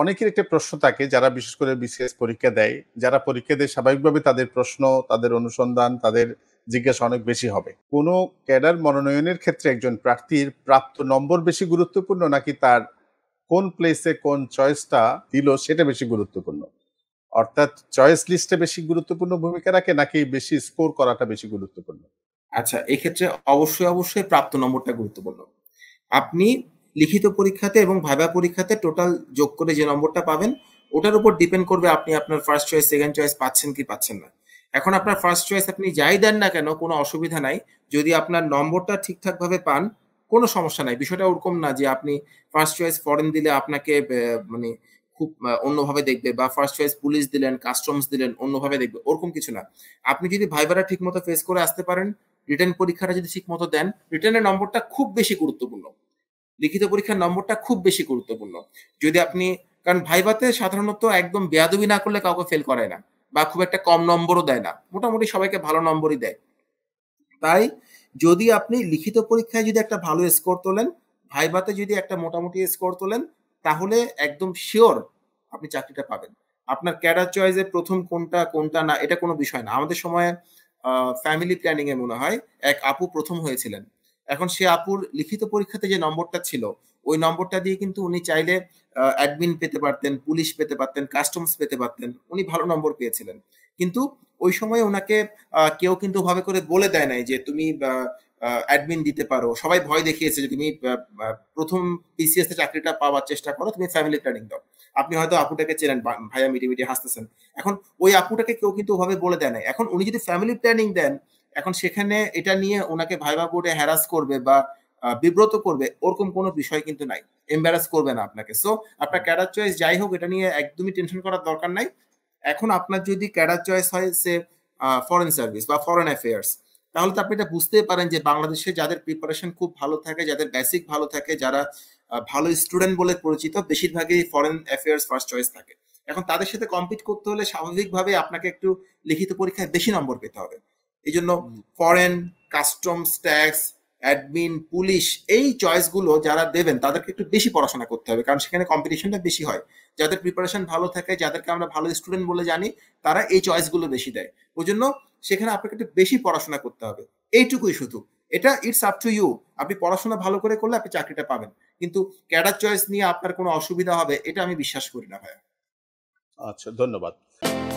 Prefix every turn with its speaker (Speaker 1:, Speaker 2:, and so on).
Speaker 1: অনেকের একটা প্রশ্ন থাকে যারা বিশেষ করে বিসিএস পরীক্ষা দেয় যারা পরীক্ষা দেয় স্বাভাবিকভাবে তাদের প্রশ্ন তাদের অনুসন্ধান তাদের জিজ্ঞাসা অনেক বেশি হবে কোনো ক্যাডার মনোনয়নের ক্ষেত্রে একজন প্রার্থীর প্রাপ্ত নম্বর বেশি গুরুত্বপূর্ণ নাকি তার কোন প্লেসে কোন চয়েসটা দিল সেটা বেশি গুরুত্বপূর্ণ অর্থাৎ চয়েস লিস্টে বেশি গুরুত্বপূর্ণ ভূমিকা রাখে নাকি বেশি স্কোর করাটা বেশি গুরুত্বপূর্ণ আচ্ছা এক্ষেত্রে অবশ্যই অবশ্যই প্রাপ্ত
Speaker 2: নম্বরটা গুরুত্বপূর্ণ আপনি লিখিত পরীক্ষাতে এবং ভাইবা পরীক্ষাতে টোটাল যোগ করে যে নম্বরটা পাবেন ওটার উপর ডিপেন্ড করবে আপনি আপনার ফার্স্ট চয়েস সেকেন্ড চয়েস পাচ্ছেন কি পাচ্ছেন না এখন আপনার ফার্স্ট চয়েস আপনি যাই দেন না কেন কোনো অসুবিধা নাই যদি আপনার নম্বরটা ঠিকঠাকভাবে পান কোনো সমস্যা নাই বিষয়টা ওরকম না যে আপনি ফার্স্ট চয়েস ফরেন দিলে আপনাকে মানে খুব অন্যভাবে দেখবে বা ফার্স্ট চয়েস পুলিশ দিলেন কাস্টমস দিলেন অন্যভাবে দেখবে ওরকম কিছু না আপনি যদি ভাইবারা মতো ফেস করে আসতে পারেন রিটার্ন পরীক্ষাটা যদি ঠিক মতো দেন রিটার্নের নম্বরটা খুব বেশি গুরুত্বপূর্ণ লিখিত পরীক্ষার নম্বরটা খুব বেশি গুরুত্বপূর্ণ যদি আপনি কারণ ভাইভাতে সাধারণত একদম বেয়াদবি না করলে কাউকে ফেল করায় না বা খুব একটা কম নম্বরও দেয় না মোটামুটি সবাইকে ভালো নম্বরই দেয় তাই যদি আপনি লিখিত পরীক্ষায় যদি একটা ভালো স্কোর তোলেন ভাইভাতে যদি একটা মোটামুটি স্কোর তোলেন তাহলে একদম শিওর আপনি চাকরিটা পাবেন আপনার ক্যাডার চয়েসে প্রথম কোনটা কোনটা না এটা কোনো বিষয় না আমাদের সময়ে ফ্যামিলি প্ল্যানিংয়ে মনে হয় এক আপু প্রথম হয়েছিলেন এখন সে আপুর লিখিত পরীক্ষাতে যে নম্বরটা ছিল ওই নম্বরটা দিয়ে কিন্তু উনি চাইলে অ্যাডমিন পেতে পারতেন পুলিশ পেতে পারতেন কাস্টমস পেতে পারতেন উনি ভালো নম্বর পেয়েছিলেন কিন্তু ওই সময় ওনাকে কেউ কিন্তু ভাবে করে বলে দেয় নাই যে তুমি অ্যাডমিন দিতে পারো সবাই ভয় দেখিয়েছে যে তুমি প্রথম পিসিএস এ চাকরিটা পাওয়ার চেষ্টা করো তুমি ফ্যামিলি প্ল্যানিং দাও আপনি হয়তো আপুটাকে চেনেন ভাইয়া মিটি মিটি হাসতেছেন এখন ওই আপুটাকে কেউ কিন্তু ওভাবে বলে দেয় নাই এখন উনি যদি ফ্যামিলি প্ল্যানিং দেন এখন সেখানে এটা নিয়ে ওনাকে ভাইবা বোর্ডে হ্যারাস করবে বা বিব্রত করবে ওরকম কোনো বিষয় কিন্তু নাই এম্বারাস করবে না আপনাকে সো আপনার ক্যাডার চয়েস যাই হোক এটা নিয়ে একদমই টেনশন করার দরকার নাই এখন আপনার যদি ক্যাডার চয়েস হয় সে ফরেন সার্ভিস বা ফরেন অ্যাফেয়ার্স তাহলে তো আপনি এটা বুঝতে পারেন যে বাংলাদেশে যাদের প্রিপারেশন খুব ভালো থাকে যাদের বেসিক ভালো থাকে যারা ভালো স্টুডেন্ট বলে পরিচিত বেশিরভাগই ফরেন অ্যাফেয়ার্স ফার্স্ট চয়েস থাকে এখন তাদের সাথে কম্পিট করতে হলে স্বাভাবিকভাবে আপনাকে একটু লিখিত পরীক্ষায় বেশি নম্বর পেতে হবে এই জন্য foreign customs tax admin police এই চয়েসগুলো যারা দেবেন তাদেরকে একটু বেশি পড়াশোনা করতে হবে কারণ সেখানে কম্পিটিশনটা বেশি হয় যাদের প্রিপারেশন ভালো থাকে যাদেরকে আমরা ভালো স্টুডেন্ট বলে জানি তারা এই চয়েসগুলো বেশি দেয় ওই জন্য সেখানে আপনাকে একটু বেশি পড়াশোনা করতে হবে এইটুকুই শুধু এটা ইটস আপ টু ইউ আপনি পড়াশোনা ভালো করে করলে আপনি চাকরিটা পাবেন কিন্তু ক্যাডার চয়েস নিয়ে আপনার কোনো অসুবিধা হবে এটা আমি বিশ্বাস
Speaker 1: করি না ভাইয়া আচ্ছা ধন্যবাদ